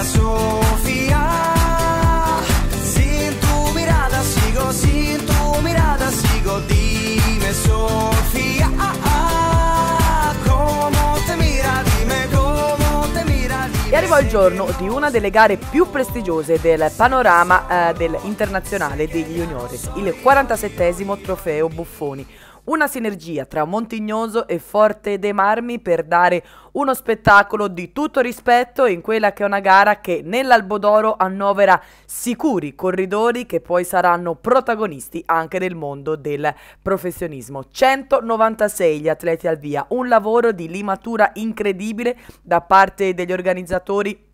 Maria Sofia Sin tu mirada sigo, sin tu mirada sigo Dime Sofía E arrivò il giorno di una delle gare più prestigiose del panorama eh, del degli juniores, il 47 trofeo Buffoni una sinergia tra Montignoso e Forte dei Marmi per dare uno spettacolo di tutto rispetto in quella che è una gara che nell'Albodoro annovera sicuri corridori che poi saranno protagonisti anche nel mondo del professionismo. 196 gli atleti al via, un lavoro di limatura incredibile da parte degli organizzatori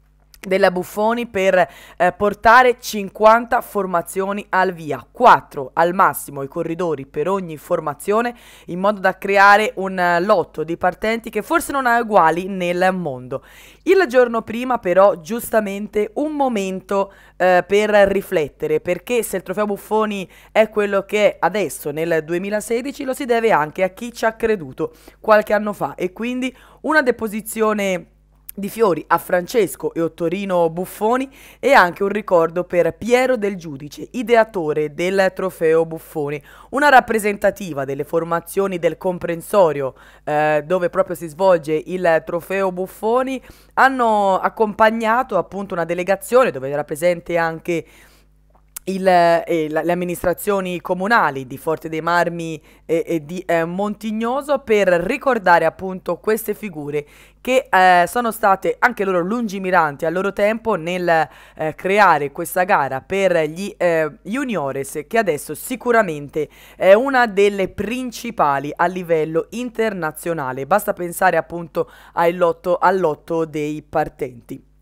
della Buffoni per eh, portare 50 formazioni al via, 4 al massimo i corridori per ogni formazione in modo da creare un eh, lotto di partenti che forse non ha uguali nel mondo. Il giorno prima però giustamente un momento eh, per riflettere perché se il trofeo Buffoni è quello che è adesso nel 2016 lo si deve anche a chi ci ha creduto qualche anno fa e quindi una deposizione di fiori a Francesco e Ottorino Buffoni e anche un ricordo per Piero del Giudice, ideatore del trofeo Buffoni, una rappresentativa delle formazioni del comprensorio eh, dove proprio si svolge il trofeo Buffoni, hanno accompagnato appunto una delegazione dove era presente anche il, eh, la, le amministrazioni comunali di Forte dei Marmi eh, e di eh, Montignoso per ricordare appunto queste figure che eh, sono state anche loro lungimiranti al loro tempo nel eh, creare questa gara per eh, gli juniores che adesso sicuramente è una delle principali a livello internazionale. Basta pensare appunto all'otto all dei partenti.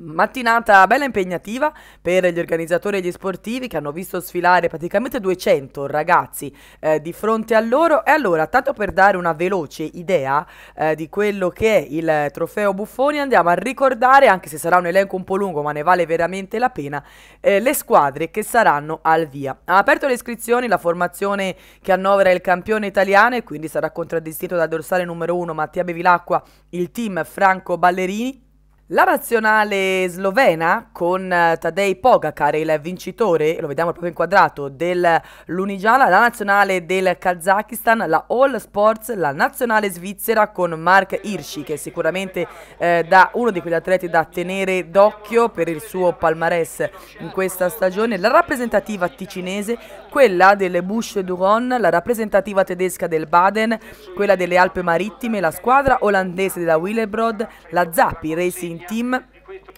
Mattinata bella impegnativa per gli organizzatori e gli sportivi che hanno visto sfilare praticamente 200 ragazzi eh, di fronte a loro e allora tanto per dare una veloce idea eh, di quello che è il trofeo Buffoni andiamo a ricordare anche se sarà un elenco un po' lungo ma ne vale veramente la pena eh, le squadre che saranno al via ha aperto le iscrizioni la formazione che annovera il campione italiano e quindi sarà contraddistinto dal dorsale numero 1 Mattia Bevilacqua il team Franco Ballerini la nazionale slovena con eh, Tadej Pogacar, il vincitore, lo vediamo proprio inquadrato, dell'Unigiana, la nazionale del Kazakistan, la All Sports, la nazionale svizzera con Mark Hirschi che è sicuramente eh, da uno di quegli atleti da tenere d'occhio per il suo palmarès in questa stagione, la rappresentativa ticinese, quella delle Bouche d'Uron, la rappresentativa tedesca del Baden, quella delle Alpe Marittime, la squadra olandese della Willebrod, la Zappi Racing Cycling Team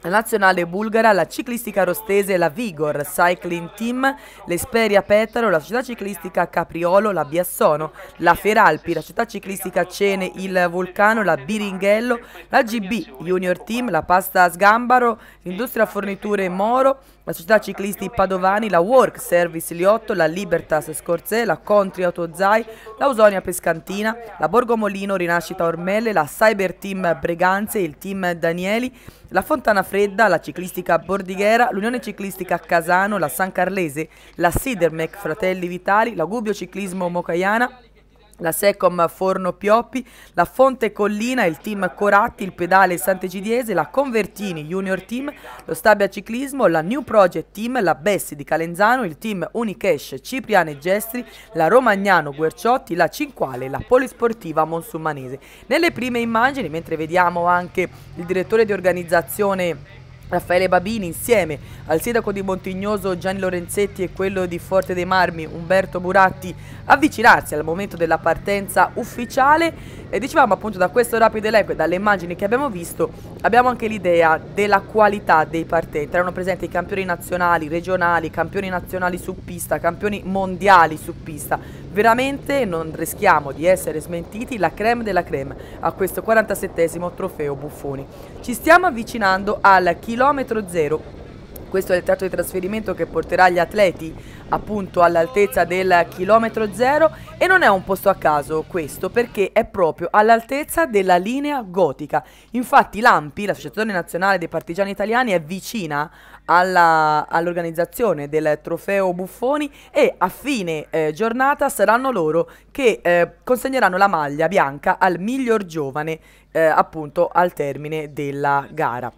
nazionale bulgara, la ciclistica rostese, la Vigor Cycling Team, l'Esperia Petaro, la società ciclistica Capriolo, la Biassono, la Feralpi, la società ciclistica Cene, il Vulcano, la Biringhello, la GB Junior Team, la Pasta Sgambaro, l'Industria Forniture Moro, la società ciclisti padovani, la Work Service Liotto, la Libertas Scorzè, la Contri Autozai, la Usonia Pescantina, la Borgo Molino Rinascita Ormelle, la Cyber Team Breganze, il Team Danieli, la Fontana Fredda, la Ciclistica Bordighera, l'Unione Ciclistica Casano, la San Carlese, la Sidermec Fratelli Vitali, la Gubbio Ciclismo Mocaiana, la Secom Forno Pioppi, la Fonte Collina, il team Coratti, il Pedale Sant'Egidiese, la Convertini Junior Team, lo Stabia Ciclismo, la New Project Team, la Bessi di Calenzano, il team Unicash Cipriano e Gestri, la Romagnano Guerciotti, la Cinquale, la Polisportiva Monsumanese. Nelle prime immagini, mentre vediamo anche il direttore di organizzazione Raffaele Babini insieme al sindaco di Montignoso Gianni Lorenzetti e quello di Forte dei Marmi Umberto Buratti avvicinarsi al momento della partenza ufficiale e dicevamo appunto da questo rapido elenco e dalle immagini che abbiamo visto abbiamo anche l'idea della qualità dei partenti erano presenti i campioni nazionali, regionali, campioni nazionali su pista, campioni mondiali su pista veramente non rischiamo di essere smentiti la creme della creme a questo 47 trofeo Buffoni ci stiamo avvicinando al chi chilometro zero. Questo è il tratto di trasferimento che porterà gli atleti appunto all'altezza del chilometro zero e non è un posto a caso questo perché è proprio all'altezza della linea gotica. Infatti l'AMPI, l'Associazione Nazionale dei Partigiani Italiani, è vicina all'organizzazione all del trofeo Buffoni e a fine eh, giornata saranno loro che eh, consegneranno la maglia bianca al miglior giovane eh, appunto al termine della gara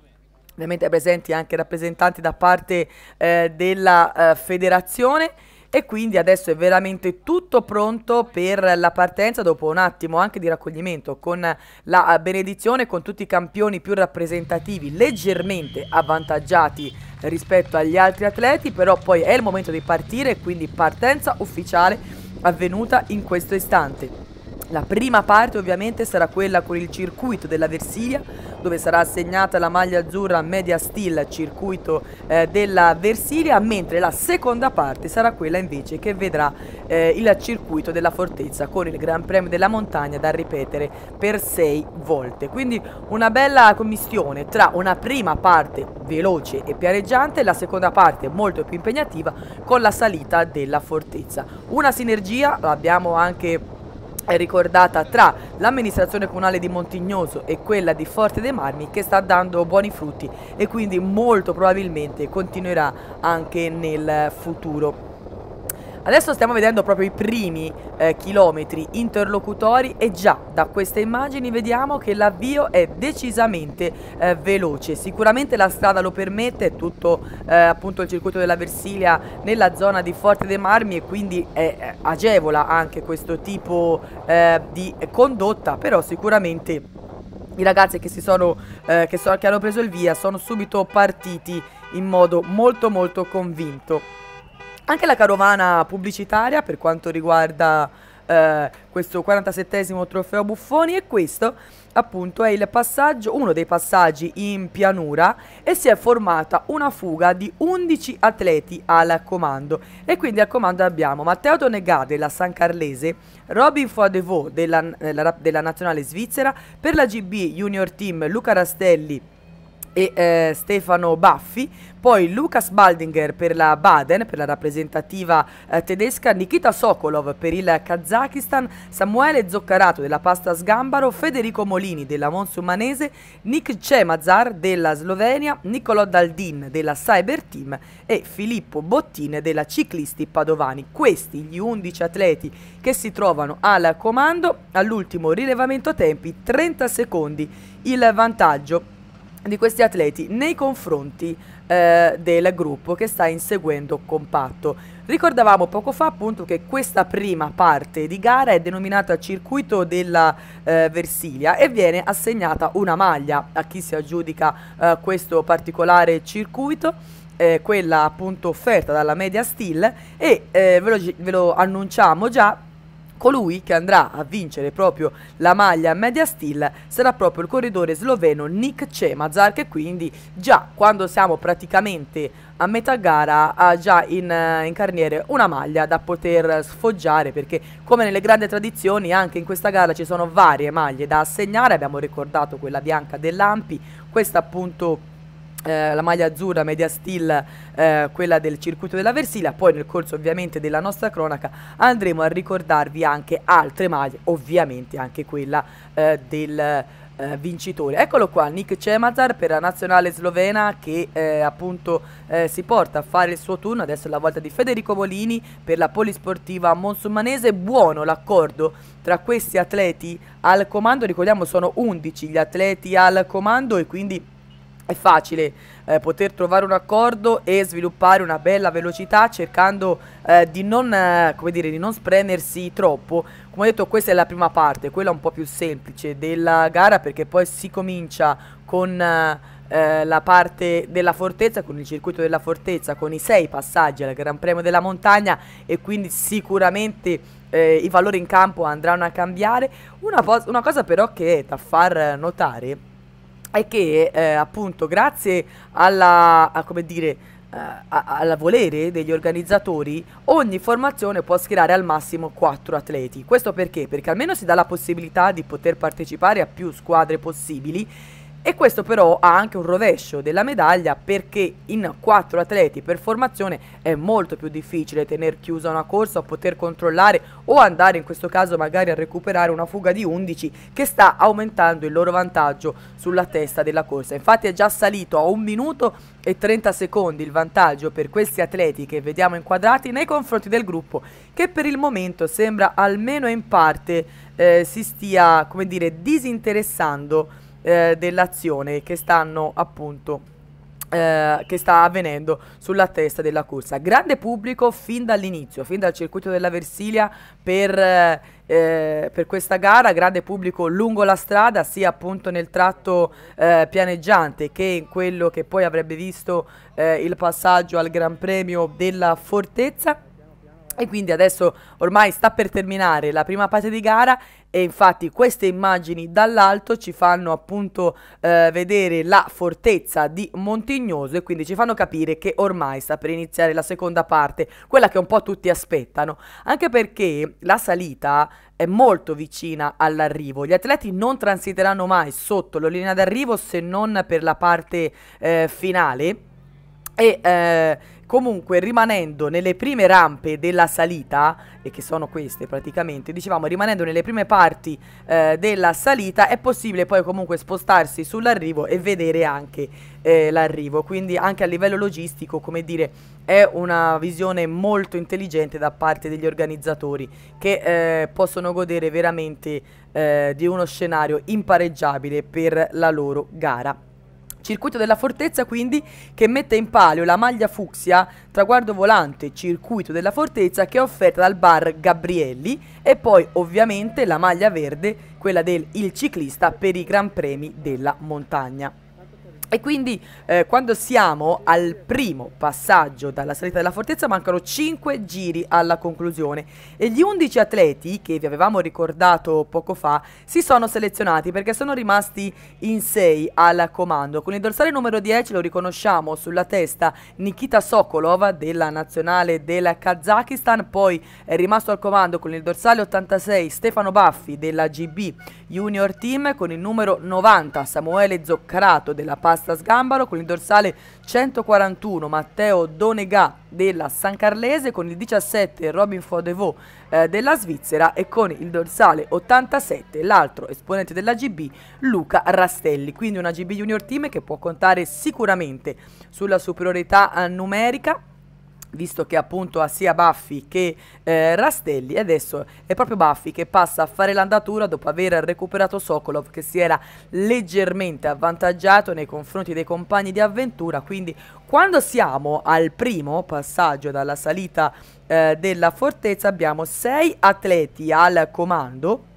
ovviamente presenti anche rappresentanti da parte eh, della eh, federazione e quindi adesso è veramente tutto pronto per la partenza dopo un attimo anche di raccoglimento con la eh, benedizione con tutti i campioni più rappresentativi leggermente avvantaggiati rispetto agli altri atleti però poi è il momento di partire quindi partenza ufficiale avvenuta in questo istante la prima parte ovviamente sarà quella con il circuito della Versilia dove sarà assegnata la maglia azzurra media steel circuito eh, della Versilia mentre la seconda parte sarà quella invece che vedrà eh, il circuito della fortezza con il Gran Premio della montagna da ripetere per sei volte. Quindi una bella commistione tra una prima parte veloce e piareggiante e la seconda parte molto più impegnativa con la salita della fortezza. Una sinergia l'abbiamo anche è ricordata tra l'amministrazione comunale di Montignoso e quella di Forte dei Marmi che sta dando buoni frutti e quindi molto probabilmente continuerà anche nel futuro. Adesso stiamo vedendo proprio i primi eh, chilometri interlocutori e già da queste immagini vediamo che l'avvio è decisamente eh, veloce. Sicuramente la strada lo permette, è tutto eh, appunto il circuito della Versilia nella zona di Forte dei Marmi e quindi è eh, agevola anche questo tipo eh, di condotta, però sicuramente i ragazzi che, sono, eh, che, so, che hanno preso il via sono subito partiti in modo molto molto convinto. Anche la carovana pubblicitaria per quanto riguarda eh, questo 47 trofeo Buffoni e questo appunto è il passaggio, uno dei passaggi in pianura e si è formata una fuga di 11 atleti al comando e quindi al comando abbiamo Matteo Tonegà della San Carlese, Robin Foadevaux della, della, eh, della nazionale svizzera, per la GB Junior Team Luca Rastelli e eh, Stefano Baffi, poi Lucas Baldinger per la Baden, per la rappresentativa eh, tedesca, Nikita Sokolov per il Kazakistan, Samuele Zoccarato della Pasta Sgambaro, Federico Molini della Monsumanese, Nick Cemazar della Slovenia, Niccolò Daldin della Cyber Team e Filippo Bottin della Ciclisti Padovani. Questi gli 11 atleti che si trovano al comando all'ultimo rilevamento tempi 30 secondi il vantaggio di questi atleti nei confronti eh, del gruppo che sta inseguendo compatto. Ricordavamo poco fa appunto che questa prima parte di gara è denominata circuito della eh, Versilia e viene assegnata una maglia a chi si aggiudica eh, questo particolare circuito. Eh, quella appunto offerta dalla Media Steel e eh, ve lo, ve lo annunciamo già Colui che andrà a vincere proprio la maglia media steel sarà proprio il corridore sloveno Nick Cemazar che quindi già quando siamo praticamente a metà gara ha già in, eh, in, carniere una maglia da poter sfoggiare perché come nelle grandi tradizioni anche in questa gara ci sono varie maglie da assegnare, abbiamo ricordato quella bianca dell'Ampi, questa appunto eh, la maglia azzurra media steel eh, quella del circuito della Versilia poi nel corso ovviamente della nostra cronaca andremo a ricordarvi anche altre maglie ovviamente anche quella eh, del eh, vincitore. Eccolo qua, Nick Cemazar per la nazionale slovena che eh, appunto eh, si porta a fare il suo turno. Adesso è la volta di Federico Molini per la polisportiva monsumanese. Buono l'accordo tra questi atleti al comando, ricordiamo sono 11 gli atleti al comando e quindi è facile eh, poter trovare un accordo e sviluppare una bella velocità cercando eh, di, non, eh, dire, di non spremersi troppo. Come ho detto questa è la prima parte, quella un po' più semplice della gara perché poi si comincia con eh, la parte della fortezza, con il circuito della fortezza, con i sei passaggi al Gran Premio della Montagna e quindi sicuramente eh, i valori in campo andranno a cambiare. Una, una cosa però che è da far notare è che eh, appunto grazie alla, a, come dire, eh, al volere degli organizzatori, ogni formazione può schierare al massimo quattro atleti. Questo perché? Perché almeno si dà la possibilità di poter partecipare a più squadre possibili e questo però ha anche un rovescio della medaglia perché in quattro atleti per formazione è molto più difficile tenere chiusa una corsa o poter controllare o andare in questo caso magari a recuperare una fuga di 11 che sta aumentando il loro vantaggio sulla testa della corsa. Infatti è già salito a un minuto e 30 secondi il vantaggio per questi atleti che vediamo inquadrati nei confronti del gruppo che per il momento sembra almeno in parte eh, si stia come dire disinteressando eh, dell'azione che stanno appunto eh, che sta avvenendo sulla testa della corsa. Grande pubblico fin dall'inizio, fin dal circuito della Versilia per, eh, eh, per, questa gara, grande pubblico lungo la strada, sia appunto nel tratto eh, pianeggiante che in quello che poi avrebbe visto eh, il passaggio al Gran Premio della Fortezza. E quindi adesso ormai sta per terminare la prima parte di gara e infatti queste immagini dall'alto ci fanno appunto eh, vedere la fortezza di Montignoso e quindi ci fanno capire che ormai sta per iniziare la seconda parte, quella che un po' tutti aspettano, anche perché la salita è molto vicina all'arrivo. Gli atleti non transiteranno mai sotto la linea d'arrivo se non per la parte eh, finale e eh, Comunque, rimanendo nelle prime rampe della salita, e che sono queste praticamente, dicevamo, rimanendo nelle prime parti eh, della salita, è possibile poi comunque spostarsi sull'arrivo e vedere anche eh, l'arrivo. Quindi anche a livello logistico, come dire, è una visione molto intelligente da parte degli organizzatori che eh, possono godere veramente eh, di uno scenario impareggiabile per la loro gara. Circuito della fortezza quindi che mette in palio la maglia fucsia traguardo volante circuito della fortezza che è offerta dal bar Gabrielli e poi ovviamente la maglia verde, quella del il ciclista per i Gran Premi della montagna. E quindi eh, quando siamo al primo passaggio dalla salita della fortezza mancano 5 giri alla conclusione e gli 11 atleti che vi avevamo ricordato poco fa si sono selezionati perché sono rimasti in 6 al comando. Con il dorsale numero 10 lo riconosciamo sulla testa Nikita Sokolov della nazionale del Kazakistan, poi è rimasto al comando con il dorsale 86 Stefano Baffi della GB Junior Team, con il numero 90 Samuele Zoccarato della Paz Basta Sgambaro, con il dorsale 141 Matteo Donegà della San Carlese, con il 17 Robin Fodevaux eh, della Svizzera e con il dorsale 87 l'altro esponente della GB Luca Rastelli. Quindi una GB Junior Team che può contare sicuramente sulla superiorità eh, numerica visto che appunto ha sia Baffi che eh, Rastelli e adesso è proprio Baffi che passa a fare l'andatura dopo aver recuperato Sokolov che si era leggermente avvantaggiato nei confronti dei compagni di avventura quindi quando siamo al primo passaggio dalla salita eh, della fortezza abbiamo sei atleti al comando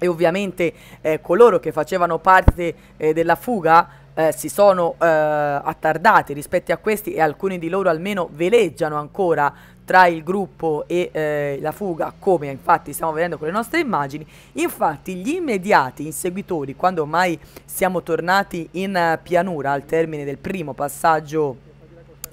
e ovviamente eh, coloro che facevano parte eh, della fuga eh, si sono eh, attardati rispetto a questi e alcuni di loro almeno veleggiano ancora tra il gruppo e eh, la fuga, come infatti stiamo vedendo con le nostre immagini, infatti gli immediati inseguitori, quando ormai siamo tornati in pianura al termine del primo passaggio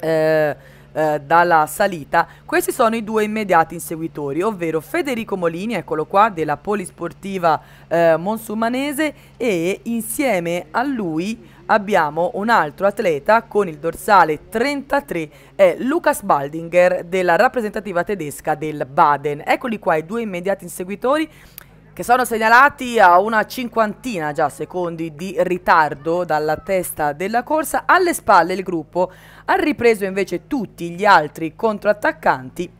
eh, eh, dalla salita, questi sono i due immediati inseguitori, ovvero Federico Molini, eccolo qua, della polisportiva eh, monsumanese e insieme a lui abbiamo un altro atleta con il dorsale 33, è Lucas Baldinger della rappresentativa tedesca del Baden. Eccoli qua i due immediati inseguitori che sono segnalati a una cinquantina già secondi di ritardo dalla testa della corsa. Alle spalle il gruppo ha ripreso invece tutti gli altri controattaccanti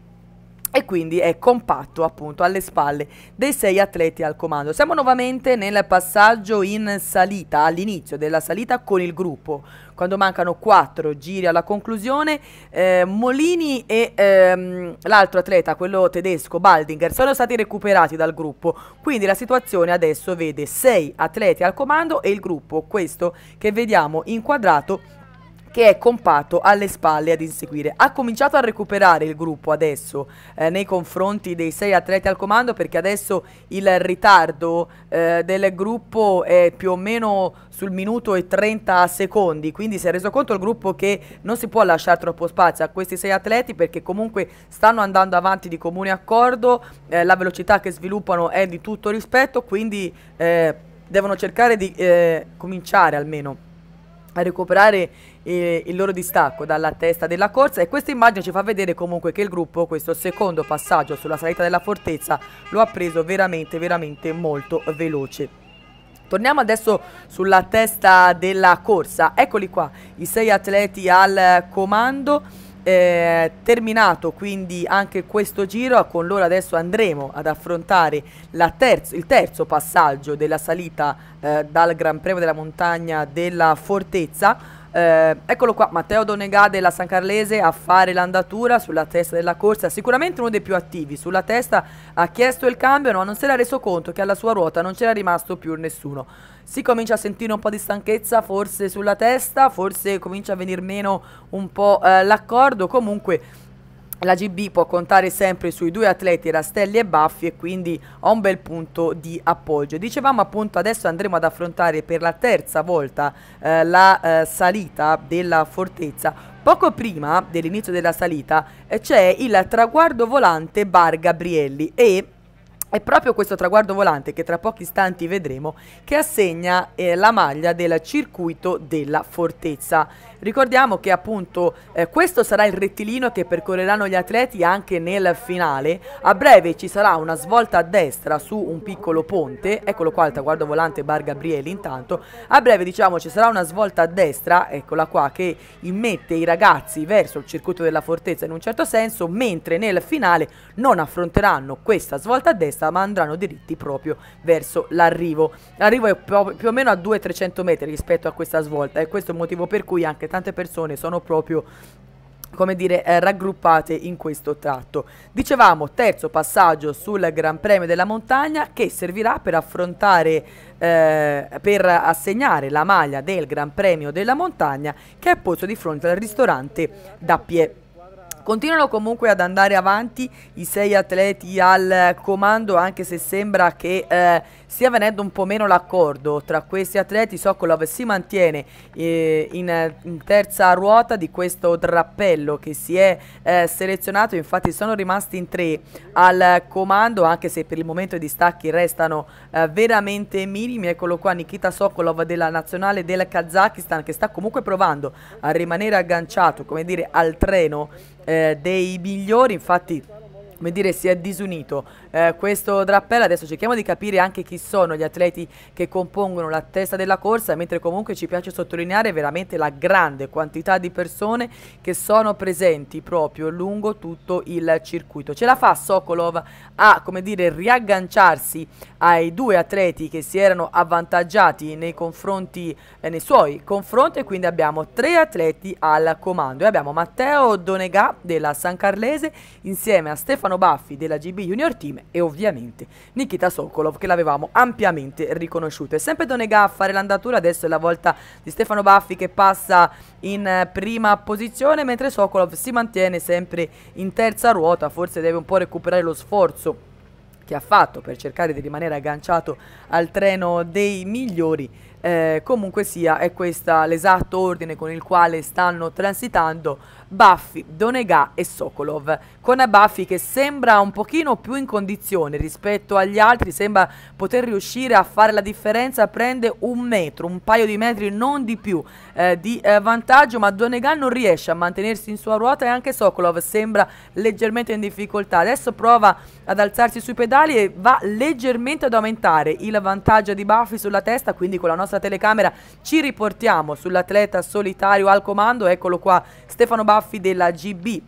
e quindi è compatto appunto alle spalle dei sei atleti al comando. Siamo nuovamente nel passaggio in salita, all'inizio della salita con il gruppo, quando mancano quattro giri alla conclusione, eh, Molini e ehm, l'altro atleta, quello tedesco, Baldinger, sono stati recuperati dal gruppo, quindi la situazione adesso vede sei atleti al comando e il gruppo, questo che vediamo inquadrato che è compatto alle spalle ad inseguire. Ha cominciato a recuperare il gruppo adesso eh, nei confronti dei sei atleti al comando perché adesso il ritardo eh, del gruppo è più o meno sul minuto e 30 secondi, quindi si è reso conto il gruppo che non si può lasciare troppo spazio a questi sei atleti perché comunque stanno andando avanti di comune accordo, eh, la velocità che sviluppano è di tutto rispetto, quindi eh, devono cercare di eh, cominciare almeno a recuperare eh, il loro distacco dalla testa della corsa e questa immagine ci fa vedere comunque che il gruppo questo secondo passaggio sulla salita della fortezza lo ha preso veramente veramente molto veloce. Torniamo adesso sulla testa della corsa, eccoli qua i sei atleti al comando eh, terminato quindi anche questo giro con loro adesso andremo ad affrontare terzo, il terzo passaggio della salita eh, dal Gran Premio della Montagna della Fortezza eh, eccolo qua, Matteo Donegà della San Carlese a fare l'andatura sulla testa della corsa, sicuramente uno dei più attivi, sulla testa ha chiesto il cambio ma non si era reso conto che alla sua ruota non c'era rimasto più nessuno. Si comincia a sentire un po' di stanchezza forse sulla testa, forse comincia a venire meno un po' eh, l'accordo, comunque la GB può contare sempre sui due atleti Rastelli e Baffi e quindi ha un bel punto di appoggio. Dicevamo appunto adesso andremo ad affrontare per la terza volta eh, la eh, salita della fortezza. Poco prima dell'inizio della salita eh, c'è il traguardo volante Bar Gabrielli e è proprio questo traguardo volante che tra pochi istanti vedremo che assegna eh, la maglia del circuito della fortezza. Ricordiamo che appunto eh, questo sarà il rettilineo che percorreranno gli atleti anche nel finale. A breve ci sarà una svolta a destra su un piccolo ponte, eccolo qua il traguardo volante Bar Gabrieli intanto. A breve diciamo ci sarà una svolta a destra, eccola qua, che immette i ragazzi verso il circuito della fortezza in un certo senso, mentre nel finale non affronteranno questa svolta a destra vista, ma andranno diritti proprio verso l'arrivo. L'arrivo è più o meno a 200-300 metri rispetto a questa svolta e questo è il motivo per cui anche tante persone sono proprio come dire, eh, raggruppate in questo tratto. Dicevamo, terzo passaggio sul Gran Premio della Montagna che servirà per affrontare, eh, per assegnare la maglia del Gran Premio della Montagna che è posto di fronte al ristorante da Pie. Continuano comunque ad andare avanti i sei atleti al comando anche se sembra che... Eh, stia venendo un po' meno l'accordo tra questi atleti. Sokolov si mantiene eh, in, in, terza ruota di questo drappello che si è eh, selezionato, infatti sono rimasti in tre al comando, anche se per il momento i distacchi restano eh, veramente minimi. Eccolo qua Nikita Sokolov della nazionale del Kazakistan che sta comunque provando a rimanere agganciato, come dire, al treno eh, dei migliori, infatti come dire, si è disunito eh, questo drappello. Adesso cerchiamo di capire anche chi sono gli atleti che compongono la testa della corsa, mentre comunque ci piace sottolineare veramente la grande quantità di persone che sono presenti proprio lungo tutto il circuito. Ce la fa Sokolov a, come dire, riagganciarsi ai due atleti che si erano avvantaggiati nei, confronti, eh, nei suoi confronti e quindi abbiamo tre atleti al comando. E abbiamo Matteo Donegà della San Carlese insieme a Stefano Stefano Baffi della GB Junior Team e ovviamente Nikita Sokolov che l'avevamo ampiamente riconosciuto. È sempre Donega a fare l'andatura, adesso è la volta di Stefano Baffi che passa in eh, prima posizione mentre Sokolov si mantiene sempre in terza ruota, forse deve un po' recuperare lo sforzo che ha fatto per cercare di rimanere agganciato al treno dei migliori eh, comunque sia, è questo l'esatto ordine con il quale stanno transitando Buffy, Donegà e Sokolov. Con Buffy che sembra un pochino più in condizione rispetto agli altri, sembra poter riuscire a fare la differenza, prende un metro, un paio di metri, non di più, eh, di eh, vantaggio, ma Donegà non riesce a mantenersi in sua ruota e anche Sokolov sembra leggermente in difficoltà. Adesso prova ad alzarsi sui pedali e va leggermente ad aumentare il vantaggio di Buffy sulla testa, quindi con la nostra telecamera ci riportiamo sull'atleta solitario al comando, eccolo qua Stefano Buffy Baffi della GB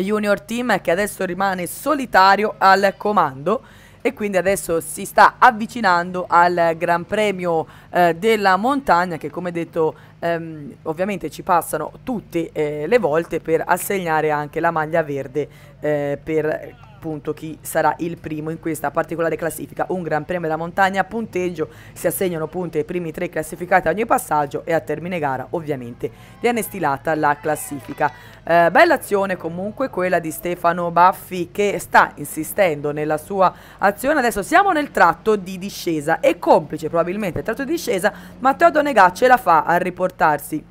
Junior Team che adesso rimane solitario al comando e quindi adesso si sta avvicinando al Gran Premio eh, della montagna che come detto ehm, ovviamente ci passano tutte eh, le volte per assegnare anche la maglia verde eh, per appunto chi sarà il primo in questa particolare classifica. Un Gran Premio da Montagna, punteggio, si assegnano punti ai primi tre classificati a ogni passaggio e a termine gara ovviamente viene stilata la classifica. Eh, bella azione comunque quella di Stefano Baffi che sta insistendo nella sua azione. Adesso siamo nel tratto di discesa e complice probabilmente il tratto di discesa Matteo Donegà ce la fa a riportarsi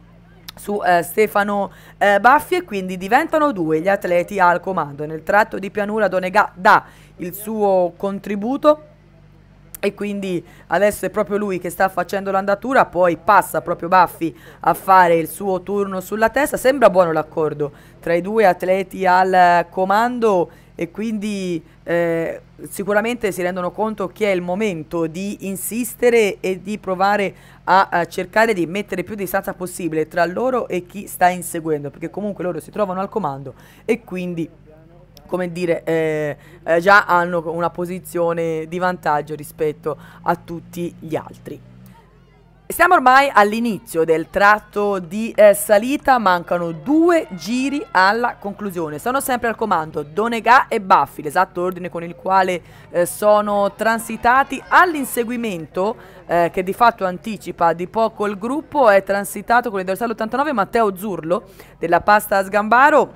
su eh, Stefano eh, Baffi e quindi diventano due gli atleti al comando. Nel tratto di pianura Donega dà il suo contributo e quindi adesso è proprio lui che sta facendo l'andatura, poi passa proprio Baffi a fare il suo turno sulla testa, sembra buono l'accordo tra i due atleti al eh, comando e quindi eh, sicuramente si rendono conto che è il momento di insistere e di provare a, a, cercare di mettere più distanza possibile tra loro e chi sta inseguendo, perché comunque loro si trovano al comando e quindi come dire, eh, eh, già hanno una posizione di vantaggio rispetto a tutti gli altri. Siamo ormai all'inizio del tratto di eh, salita, mancano due giri alla conclusione. Sono sempre al comando Donegà e Baffi, l'esatto ordine con il quale eh, sono transitati all'inseguimento eh, che di fatto anticipa di poco il gruppo. È transitato con il dorsale 89 Matteo Zurlo della Pasta Sgambaro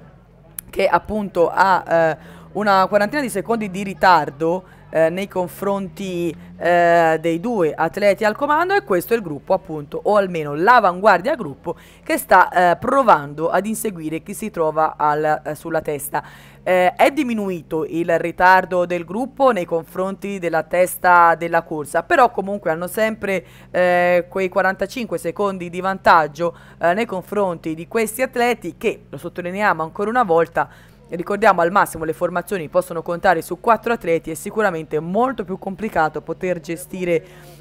che appunto ha eh, una quarantina di secondi di ritardo eh, nei confronti eh, dei due atleti al comando e questo è il gruppo appunto o almeno l'avanguardia gruppo che sta eh, provando ad inseguire chi si trova al, eh, sulla testa eh, è diminuito il ritardo del gruppo nei confronti della testa della corsa però comunque hanno sempre eh, quei 45 secondi di vantaggio nei confronti di questi atleti che lo sottolineiamo ancora una volta Ricordiamo al massimo le formazioni possono contare su quattro atleti, è sicuramente molto più complicato poter gestire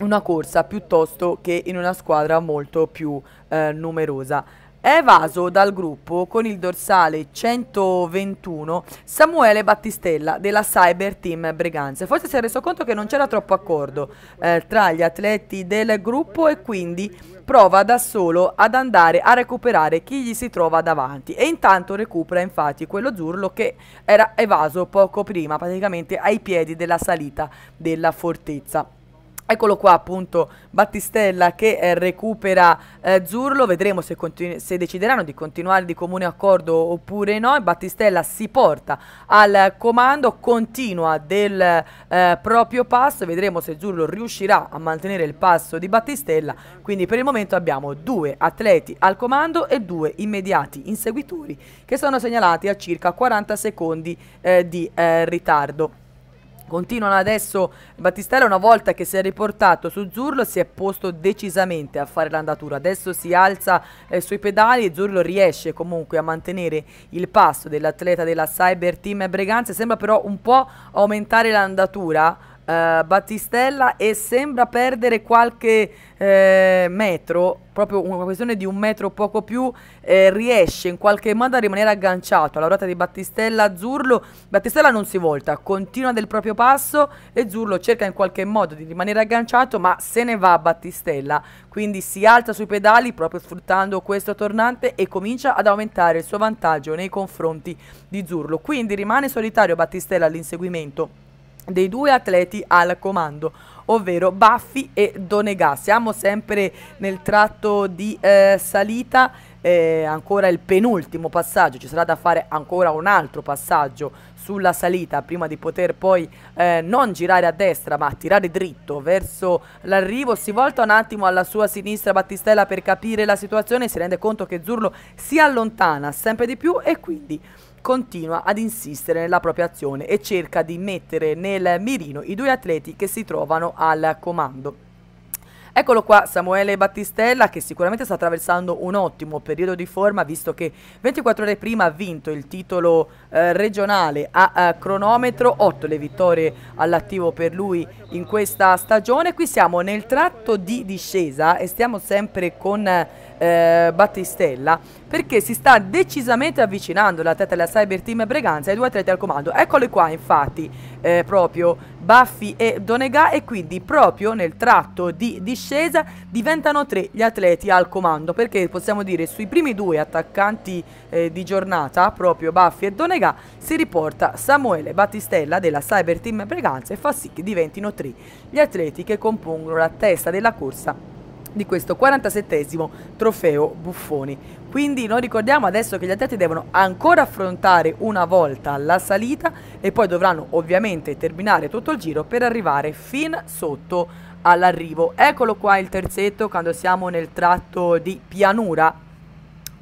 una corsa piuttosto che in una squadra molto più eh, numerosa. È evaso dal gruppo con il dorsale 121 Samuele Battistella della Cyber Team Breganze. Forse si è reso conto che non c'era troppo accordo eh, tra gli atleti del gruppo e quindi prova da solo ad andare a recuperare chi gli si trova davanti e intanto recupera infatti quello azzurro che era evaso poco prima praticamente ai piedi della salita della fortezza. Eccolo qua appunto Battistella che eh, recupera eh, Zurlo, vedremo se, se, decideranno di continuare di comune accordo oppure no. Battistella si porta al comando, continua del eh, proprio passo, vedremo se Zurlo riuscirà a mantenere il passo di Battistella. Quindi per il momento abbiamo due atleti al comando e due immediati inseguitori che sono segnalati a circa 40 secondi eh, di eh, ritardo. Continuano adesso Battistella una volta che si è riportato su Zurlo si è posto decisamente a fare l'andatura, adesso si alza eh, sui pedali e Zurlo riesce comunque a mantenere il passo dell'atleta della Cyber Team Breganza, sembra però un po' aumentare l'andatura eh, Battistella e sembra perdere qualche eh, metro, proprio una questione di un metro o poco più, eh, riesce in qualche modo a rimanere agganciato alla ruota di Battistella Zurlo. Battistella non si volta, continua del proprio passo e Zurlo cerca in qualche modo di rimanere agganciato, ma se ne va Battistella, quindi si alza sui pedali proprio sfruttando questo tornante e comincia ad aumentare il suo vantaggio nei confronti di Zurlo. Quindi rimane solitario Battistella all'inseguimento dei due atleti al comando ovvero Baffi e Donegà siamo sempre nel tratto di eh, salita eh, ancora il penultimo passaggio ci sarà da fare ancora un altro passaggio sulla salita prima di poter poi eh, non girare a destra ma tirare dritto verso l'arrivo si volta un attimo alla sua sinistra Battistella per capire la situazione si rende conto che Zurlo si allontana sempre di più e quindi continua ad insistere nella propria azione e cerca di mettere nel mirino i due atleti che si trovano al comando. Eccolo qua Samuele Battistella che sicuramente sta attraversando un ottimo periodo di forma visto che 24 ore prima ha vinto il titolo eh, regionale a eh, cronometro, 8 le vittorie all'attivo per lui in questa stagione. Qui siamo nel tratto di discesa e stiamo sempre con eh, eh, Battistella perché si sta decisamente avvicinando la testa della Cyber Team Breganza ai due atleti al comando. Eccole qua infatti, eh, proprio Baffi e Donegà e quindi proprio nel tratto di discesa diventano tre gli atleti al comando perché possiamo dire sui primi due attaccanti eh, di giornata, proprio Baffi e Donegà, si riporta Samuele Battistella della Cyber Team Breganza e fa sì che diventino tre gli atleti che compongono la testa della corsa di questo 47 trofeo Buffoni. Quindi noi ricordiamo adesso che gli atleti devono ancora affrontare una volta la salita e poi dovranno ovviamente terminare tutto il giro per arrivare fin sotto all'arrivo. Eccolo qua il terzetto quando siamo nel tratto di pianura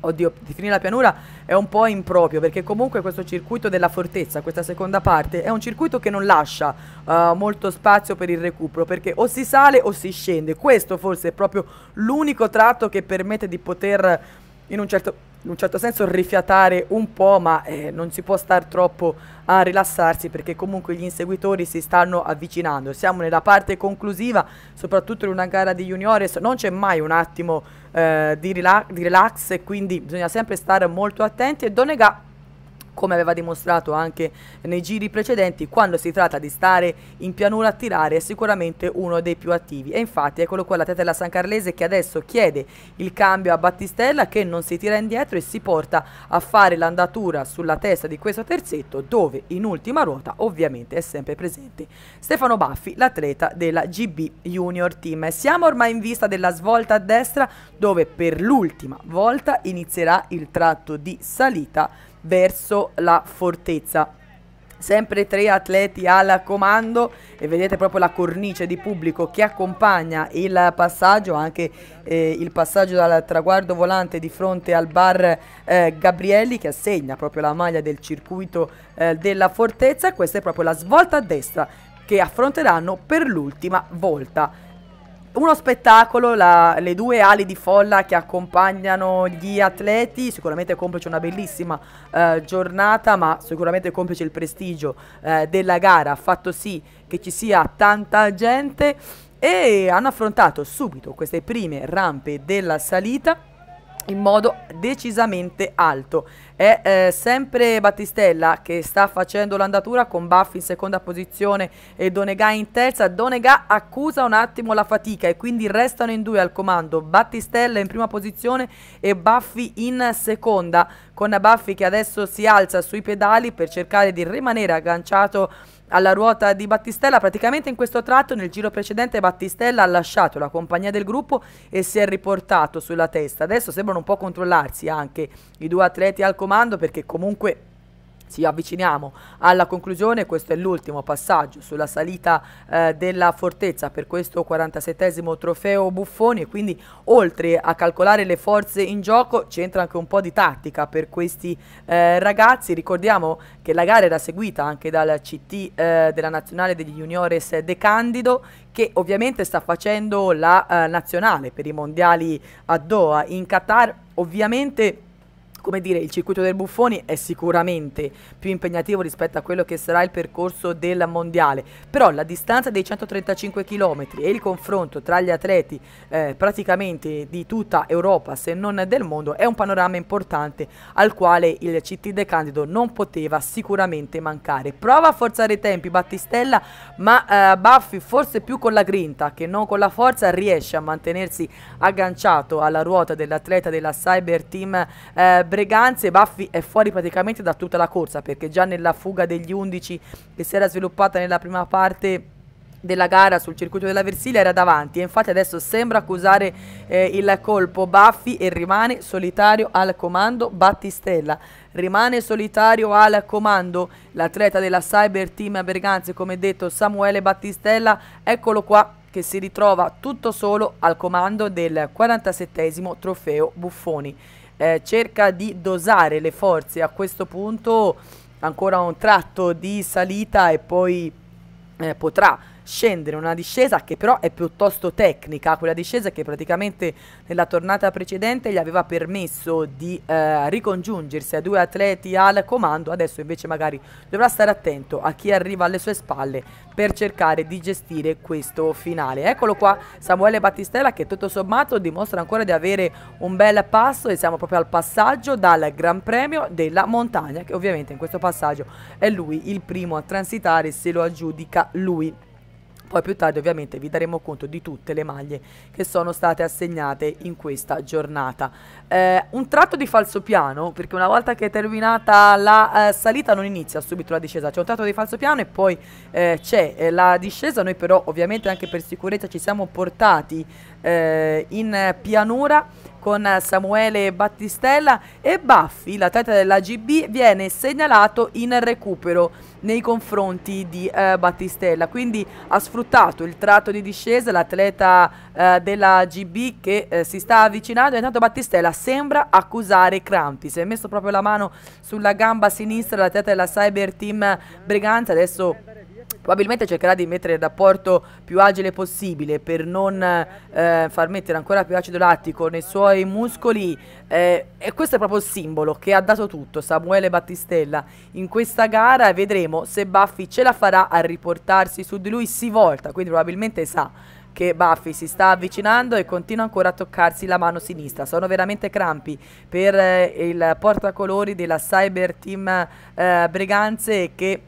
oddio, definire la pianura è un po' improprio perché comunque questo circuito della fortezza, questa seconda parte, è un circuito che non lascia uh, molto spazio per il recupero perché o si sale o si scende. Questo forse è proprio l'unico tratto che permette di poter in un certo in un certo senso rifiatare un po', ma eh, non si può star troppo a rilassarsi perché comunque gli inseguitori si stanno avvicinando. Siamo nella parte conclusiva, soprattutto in una gara di juniores, non c'è mai un attimo eh, di, rila di, relax, quindi bisogna sempre stare molto attenti e Donega come aveva dimostrato anche nei giri precedenti, quando si tratta di stare in pianura a tirare è sicuramente uno dei più attivi. E infatti eccolo qua la Tetella San Carlese che adesso chiede il cambio a Battistella che non si tira indietro e si porta a fare l'andatura sulla testa di questo terzetto dove in ultima ruota ovviamente è sempre presente Stefano Baffi, l'atleta della GB Junior Team. Siamo ormai in vista della svolta a destra dove per l'ultima volta inizierà il tratto di salita verso la fortezza sempre tre atleti al comando e vedete proprio la cornice di pubblico che accompagna il passaggio, anche eh, il passaggio dal traguardo volante di fronte al bar eh, Gabrielli che assegna proprio la maglia del circuito eh, della fortezza questa è proprio la svolta a destra che affronteranno per l'ultima volta uno spettacolo, la, le due ali di folla che accompagnano gli atleti, sicuramente complice una bellissima eh, giornata, ma sicuramente complice il prestigio eh, della gara, ha fatto sì che ci sia tanta gente e hanno affrontato subito queste prime rampe della salita in modo decisamente alto. È eh, sempre Battistella che sta facendo l'andatura con Baffi in seconda posizione e Donegà in terza. Donegà accusa un attimo la fatica e quindi restano in due al comando. Battistella in prima posizione e Baffi in seconda con Baffi che adesso si alza sui pedali per cercare di rimanere agganciato alla ruota di Battistella. Praticamente in questo tratto nel giro precedente Battistella ha lasciato la compagnia del gruppo e si è riportato sulla testa. Adesso sembrano un po' controllarsi anche i due atleti al comando perché comunque ci avviciniamo alla conclusione, questo è l'ultimo passaggio sulla salita eh, della fortezza per questo 47 trofeo Buffoni e quindi oltre a calcolare le forze in gioco c'entra anche un po' di tattica per questi eh, ragazzi. Ricordiamo che la gara era seguita anche dal CT eh, della nazionale degli juniores De Candido che ovviamente sta facendo la eh, nazionale per i mondiali a Doha in Qatar. Ovviamente come dire, il circuito del Buffoni è sicuramente più impegnativo rispetto a quello che sarà il percorso del mondiale, però la distanza dei 135 km e il confronto tra gli atleti eh, praticamente di tutta Europa, se non del mondo, è un panorama importante al quale il CT De Candido non poteva sicuramente mancare. Prova a forzare i tempi Battistella, ma eh, Baffi forse più con la grinta che non con la forza riesce a mantenersi agganciato alla ruota dell'atleta della Cyber Team eh, Breganze Baffi è fuori praticamente da tutta la corsa perché già nella fuga degli 11 che si era sviluppata nella prima parte della gara sul circuito della Versilia era davanti e infatti adesso sembra accusare eh, il colpo Baffi e rimane solitario al comando Battistella rimane solitario al comando l'atleta della Cyber Team Berganze come detto Samuele Battistella eccolo qua che si ritrova tutto solo al comando del 47 trofeo Buffoni eh, cerca di dosare le forze a questo punto ancora un tratto di salita e poi eh, potrà scendere una discesa che però è piuttosto tecnica, quella discesa che praticamente nella tornata precedente gli aveva permesso di eh, ricongiungersi a due atleti al comando, adesso invece magari dovrà stare attento a chi arriva alle sue spalle per cercare di gestire questo finale. Eccolo qua Samuele Battistella che tutto sommato dimostra ancora di avere un bel passo e siamo proprio al passaggio dal Gran Premio della Montagna che ovviamente in questo passaggio è lui il primo a transitare se lo aggiudica lui. Poi più tardi ovviamente vi daremo conto di tutte le maglie che sono state assegnate in questa giornata. Eh, un tratto di falso piano, perché una volta che è terminata la eh, salita non inizia subito la discesa, c'è un tratto di falso piano e poi eh, c'è eh, la discesa, noi però ovviamente anche per sicurezza ci siamo portati eh, in pianura con Samuele Battistella e Baffi, l'atleta della GB, viene segnalato in recupero nei confronti di eh, Battistella. Quindi ha sfruttato il tratto di discesa l'atleta eh, della GB che eh, si sta avvicinando. E intanto Battistella sembra accusare crampi. Si è messo proprio la mano sulla gamba sinistra l'atleta della Cyber Team Briganza. Adesso Probabilmente cercherà di mettere il rapporto più agile possibile per non eh, far mettere ancora più acido lattico nei suoi muscoli eh, e questo è proprio il simbolo che ha dato tutto Samuele Battistella in questa gara e vedremo se Baffi ce la farà a riportarsi su di lui, si volta, quindi probabilmente sa che Buffy si sta avvicinando e continua ancora a toccarsi la mano sinistra. Sono veramente crampi per eh, il portacolori della Cyber Team eh, Breganze che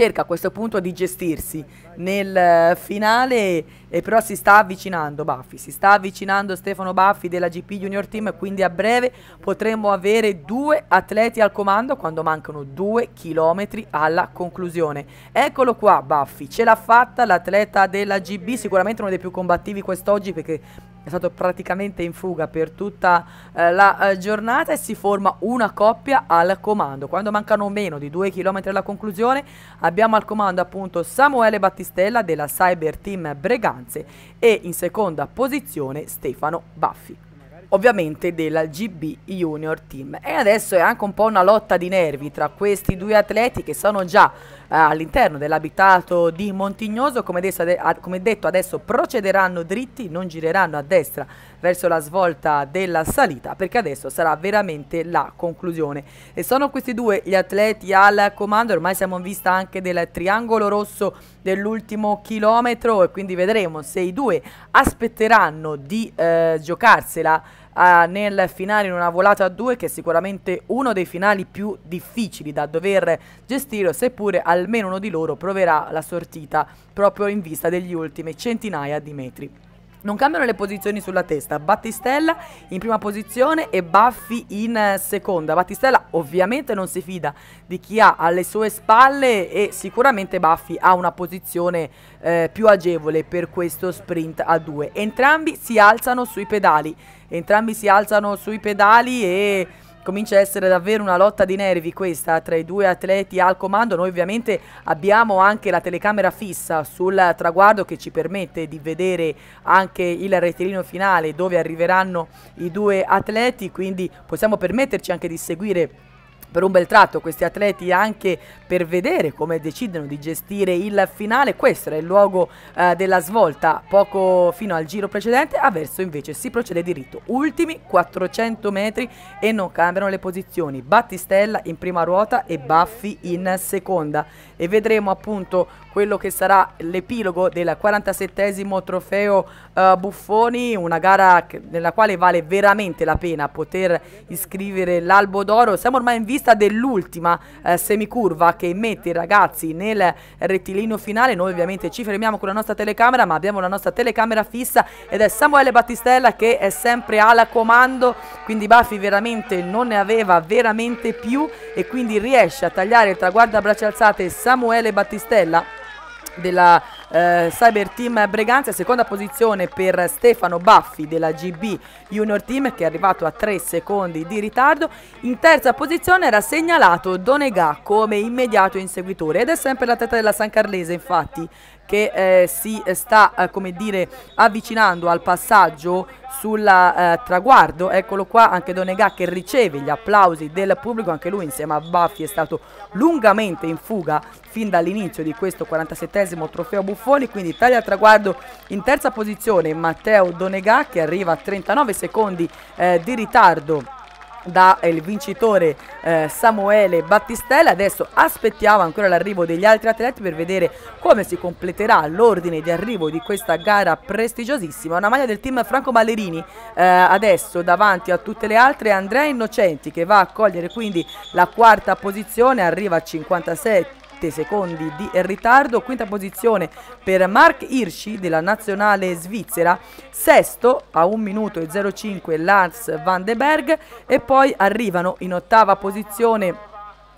cerca a questo punto di gestirsi nel eh, finale, e però si sta avvicinando Baffi, si sta avvicinando Stefano Baffi della GP Junior Team, quindi a breve potremmo avere due atleti al comando quando mancano due chilometri alla conclusione. Eccolo qua Baffi, ce l'ha fatta l'atleta della GB, sicuramente uno dei più combattivi quest'oggi perché è stato praticamente in fuga per tutta eh, la eh, giornata e si forma una coppia al comando. Quando mancano meno di 2 km alla conclusione abbiamo al comando appunto Samuele Battistella della Cyber Team Breganze e in seconda posizione Stefano Baffi ovviamente della GB Junior Team. E adesso è anche un po' una lotta di nervi tra questi due atleti che sono già all'interno dell'abitato di Montignoso, come detto, come detto adesso procederanno dritti, non gireranno a destra verso la svolta della salita perché adesso sarà veramente la conclusione. E sono questi due gli atleti al comando, ormai siamo in vista anche del triangolo rosso dell'ultimo chilometro e quindi vedremo se i due aspetteranno di eh, giocarsela a, nel finale in una volata a due che è sicuramente uno dei finali più difficili da dover gestire seppure almeno uno di loro proverà la sortita proprio in vista degli ultimi centinaia di metri. Non cambiano le posizioni sulla testa. Battistella in prima posizione e Baffi in eh, seconda. Battistella ovviamente non si fida di chi ha alle sue spalle e sicuramente Baffi ha una posizione eh, più agevole per questo sprint a due. Entrambi si alzano sui pedali. Entrambi si alzano sui pedali e comincia a essere davvero una lotta di nervi questa tra i due atleti al comando. Noi ovviamente abbiamo anche la telecamera fissa sul traguardo che ci permette di vedere anche il retirino finale dove arriveranno i due atleti, quindi possiamo permetterci anche di seguire per un bel tratto questi atleti anche per vedere come decidono di gestire il finale. Questo era il luogo eh, della svolta poco fino al giro precedente, a verso invece si procede diritto. Ultimi 400 metri e non cambiano le posizioni. Battistella in prima ruota e Baffi in seconda e vedremo appunto quello che sarà l'epilogo del 47esimo trofeo uh, Buffoni, una gara che, nella quale vale veramente la pena poter iscrivere l'albo d'oro. Siamo ormai in vista dell'ultima uh, semicurva che mette i ragazzi nel rettilineo finale. Noi ovviamente ci fermiamo con la nostra telecamera, ma abbiamo la nostra telecamera fissa ed è Samuele Battistella che è sempre alla comando, quindi Baffi veramente non ne aveva veramente più e quindi riesce a tagliare il traguardo a braccia alzate Samuele Battistella della eh, Cyber Team Breganza, seconda posizione per Stefano Baffi della GB Junior Team che è arrivato a 3 secondi di ritardo, in terza posizione era segnalato Donegà come immediato inseguitore ed è sempre la della San Carlese infatti che eh, si eh, sta eh, come dire avvicinando al passaggio sul eh, traguardo eccolo qua anche Donegà che riceve gli applausi del pubblico anche lui insieme a Baffi è stato lungamente in fuga fin dall'inizio di questo 47esimo trofeo Buffoni quindi Italia al traguardo in terza posizione Matteo Donegà che arriva a 39 secondi eh, di ritardo dal eh, vincitore eh, Samuele Battistella. Adesso aspettiamo ancora l'arrivo degli altri atleti per vedere come si completerà l'ordine di arrivo di questa gara prestigiosissima. Una maglia del team Franco Ballerini eh, adesso davanti a tutte le altre Andrea Innocenti che va a cogliere quindi la quarta posizione, arriva a 57 7 secondi di ritardo, quinta posizione per Mark Hirschi della nazionale svizzera, sesto a 1 minuto e 05 Lars van de Berg e poi arrivano in ottava posizione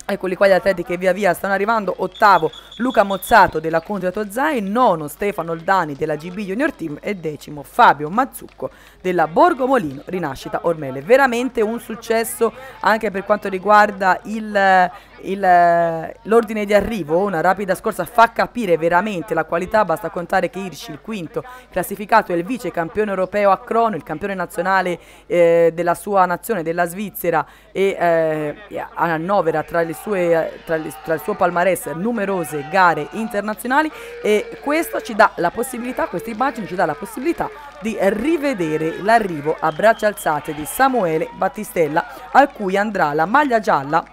Eccoli qua gli atleti che via via stanno arrivando. Ottavo Luca Mozzato della Conte Tozzai, nono Stefano Oldani della GB Junior Team e decimo Fabio Mazzucco della Borgo Molino Rinascita Ormele. Veramente un successo anche per quanto riguarda il eh, l'ordine di arrivo, una rapida scorsa fa capire veramente la qualità, basta contare che Hirsch, il quinto classificato, è il vice campione europeo a crono, il campione nazionale eh, della sua nazione, della Svizzera, e eh, annovera tra, sue, tra, le, tra il suo palmarès numerose gare internazionali e questo ci dà la possibilità, questa immagine ci dà la possibilità di rivedere l'arrivo a braccia alzate di Samuele Battistella, al cui andrà la maglia gialla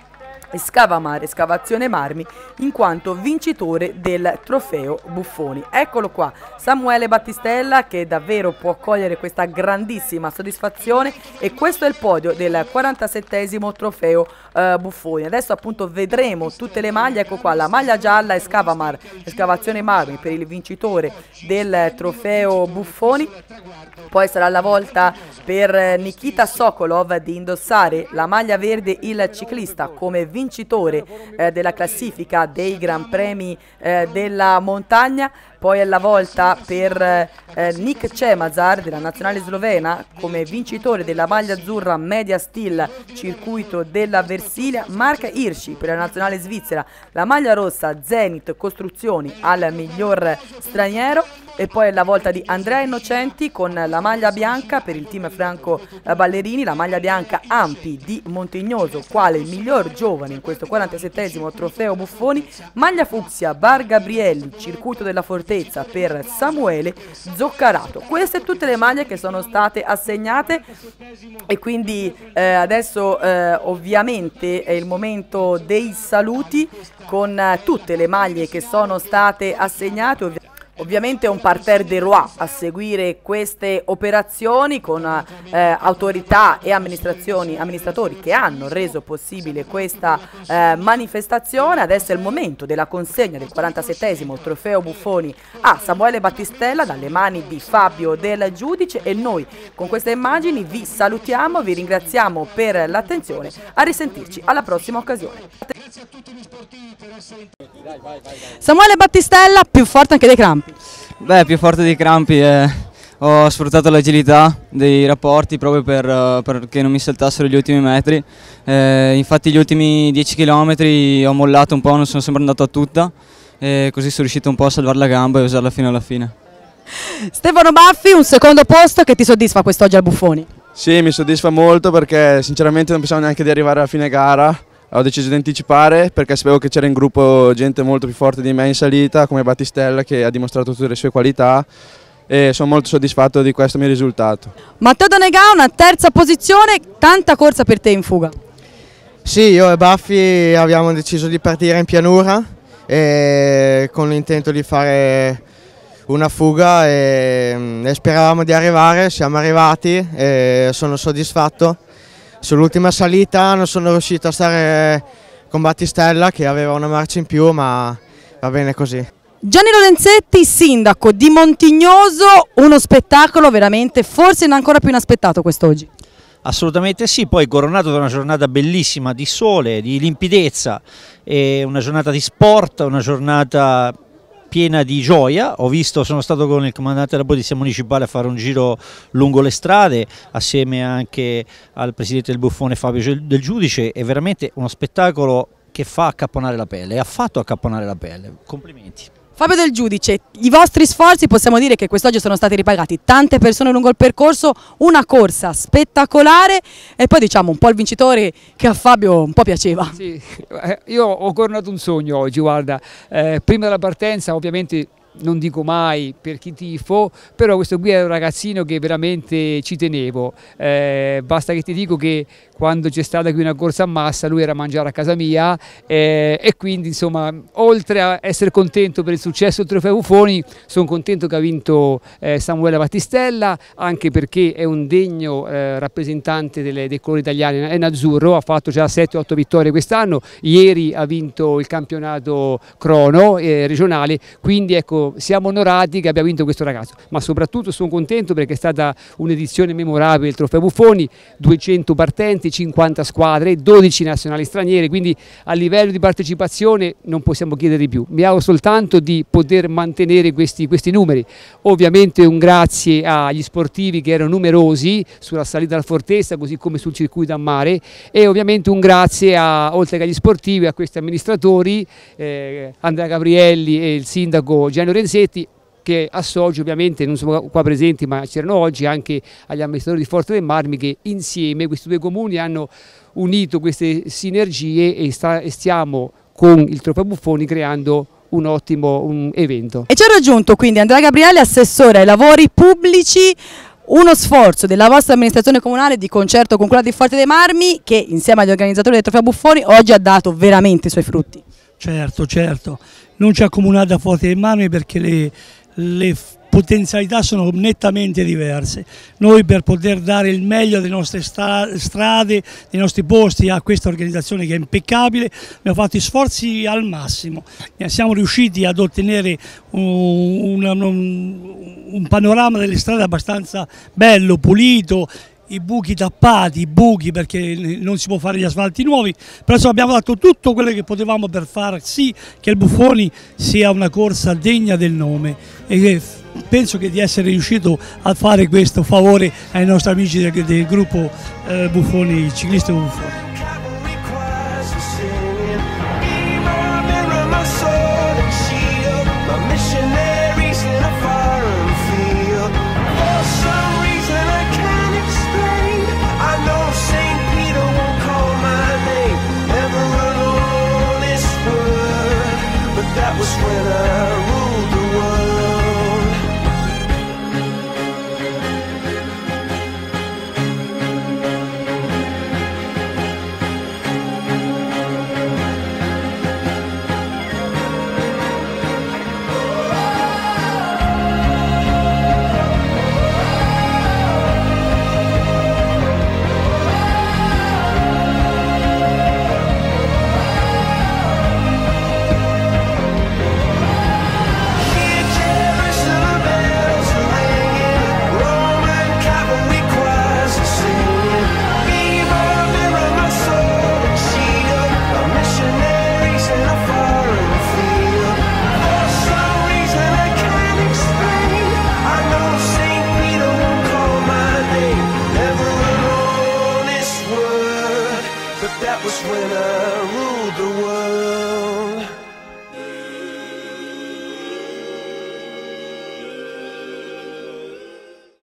e Mare, Scavazione Marmi, in quanto vincitore del trofeo Buffoni. Eccolo qua, Samuele Battistella che davvero può cogliere questa grandissima soddisfazione e questo è il podio del 47esimo trofeo eh, Buffoni. Adesso appunto vedremo tutte le maglie, ecco qua la maglia gialla e Scavamar, Scavazione Marmi per il vincitore del trofeo Buffoni. Poi sarà la volta per Nikita Sokolov di indossare la maglia verde il ciclista come vincitore vincitore eh, della classifica dei Gran Premi eh, della montagna. Poi è la volta per eh, Nick Cemazar della nazionale slovena come vincitore della maglia azzurra Media Steel circuito della Versilia. Mark Hirschi per la nazionale svizzera la maglia rossa Zenit Costruzioni al miglior straniero. E poi è la volta di Andrea Innocenti con la maglia bianca per il team Franco eh, Ballerini, la maglia bianca Ampi di Montignoso, quale miglior giovane in questo 47esimo trofeo Buffoni, maglia fucsia Bar Gabrielli, circuito della fortezza per Samuele Zoccarato. Queste tutte le maglie che sono state assegnate e quindi eh, adesso eh, ovviamente è il momento dei saluti con eh, tutte le maglie che sono state assegnate. Ovviamente è un parterre de rois a seguire queste operazioni con eh, autorità e amministratori che hanno reso possibile questa eh, manifestazione. Adesso è il momento della consegna del 47esimo trofeo Buffoni a Samuele Battistella dalle mani di Fabio Del Giudice e noi con queste immagini vi salutiamo, vi ringraziamo per l'attenzione, a risentirci alla prossima occasione. Samuele Battistella più forte anche dei crampi. Crampi? Beh, più forte dei Crampi è... Ho sfruttato l'agilità dei rapporti proprio per, eh, perché non mi saltassero gli ultimi metri. Eh, infatti gli ultimi 10 km ho mollato un po', non sono sempre andato a tutta e così sono riuscito un po' a salvare la gamba e usarla fino alla fine. Stefano Baffi, un secondo posto che ti soddisfa quest'oggi al Buffoni? Sì, mi soddisfa molto perché sinceramente non pensavo neanche di arrivare alla fine gara ho deciso di anticipare perché sapevo che c'era in gruppo gente molto più forte di me in salita come Battistella che ha dimostrato tutte le sue qualità e sono molto soddisfatto di questo mio risultato. Matteo Donegà, una terza posizione, tanta corsa per te in fuga. Sì, io e Baffi abbiamo deciso di partire in pianura con l'intento di fare una fuga e, mm, e, speravamo di arrivare, siamo arrivati e sono soddisfatto Sull'ultima salita non sono riuscito a stare con Battistella che aveva una marcia in più ma va bene così. Gianni Lorenzetti, sindaco di Montignoso, uno spettacolo veramente forse ancora più inaspettato quest'oggi. Assolutamente sì, poi coronato da una giornata bellissima di sole, di limpidezza, una giornata di sport, una giornata piena di gioia, ho visto, sono stato con il comandante della polizia municipale a fare un giro lungo le strade assieme anche al presidente del Buffone Fabio Del Giudice, è veramente uno spettacolo che fa accapponare la pelle, ha fatto accapponare la pelle, complimenti. Fabio Del Giudice, i vostri sforzi possiamo dire che quest'oggi sono stati ripagati, tante persone lungo il percorso, una corsa spettacolare e poi diciamo un po' il vincitore che a Fabio un po' piaceva. Sì, eh, io ho coronato un sogno oggi, guarda, eh, prima della partenza ovviamente non dico mai per chi tifo, però questo qui è un ragazzino che veramente ci tenevo. Eh, basta che ti dico che quando c'è stata qui una corsa a massa lui era a mangiare a casa mia eh, e quindi insomma oltre a essere contento per il successo del trofeo Ufoni sono contento che ha vinto eh, Samuele Battistella anche perché è un degno eh, rappresentante delle, dei colori italiani, è in azzurro, ha fatto già 7-8 vittorie quest'anno, ieri ha vinto il campionato crono eh, regionale, quindi ecco siamo onorati che abbia vinto questo ragazzo, ma soprattutto sono contento perché è stata un'edizione memorabile il trofeo Buffoni, 200 partenti, 50 squadre, 12 nazionali straniere, quindi a livello di partecipazione non possiamo chiedere di più, mi auguro soltanto di poter mantenere questi, questi numeri, ovviamente un grazie agli sportivi che erano numerosi sulla salita al Fortezza così come sul circuito a mare e ovviamente un grazie a, oltre che agli sportivi a questi amministratori, eh, Andrea Gabrielli e il sindaco Gianni Renzetti che associo ovviamente, non sono qua presenti ma c'erano oggi anche agli amministratori di Forte del Marmi che insieme questi due comuni hanno unito queste sinergie e, sta, e stiamo con il Trofeo Buffoni creando un ottimo un evento. E ci ha raggiunto quindi Andrea Gabriele, assessore ai lavori pubblici, uno sforzo della vostra amministrazione comunale di concerto con quella di Forte dei Marmi che insieme agli organizzatori del Trofeo Buffoni oggi ha dato veramente i suoi frutti. Certo, certo. Non ci accomunate a forte in mano perché le, le potenzialità sono nettamente diverse. Noi per poter dare il meglio delle nostre strade, dei nostri posti a questa organizzazione che è impeccabile, abbiamo fatto i sforzi al massimo. Siamo riusciti ad ottenere un, un, un panorama delle strade abbastanza bello, pulito, i buchi tappati, i buchi perché non si può fare gli asfalti nuovi, però insomma abbiamo fatto tutto quello che potevamo per far sì che il Buffoni sia una corsa degna del nome e penso che di essere riuscito a fare questo favore ai nostri amici del, del gruppo eh, Buffoni, ciclista Buffoni.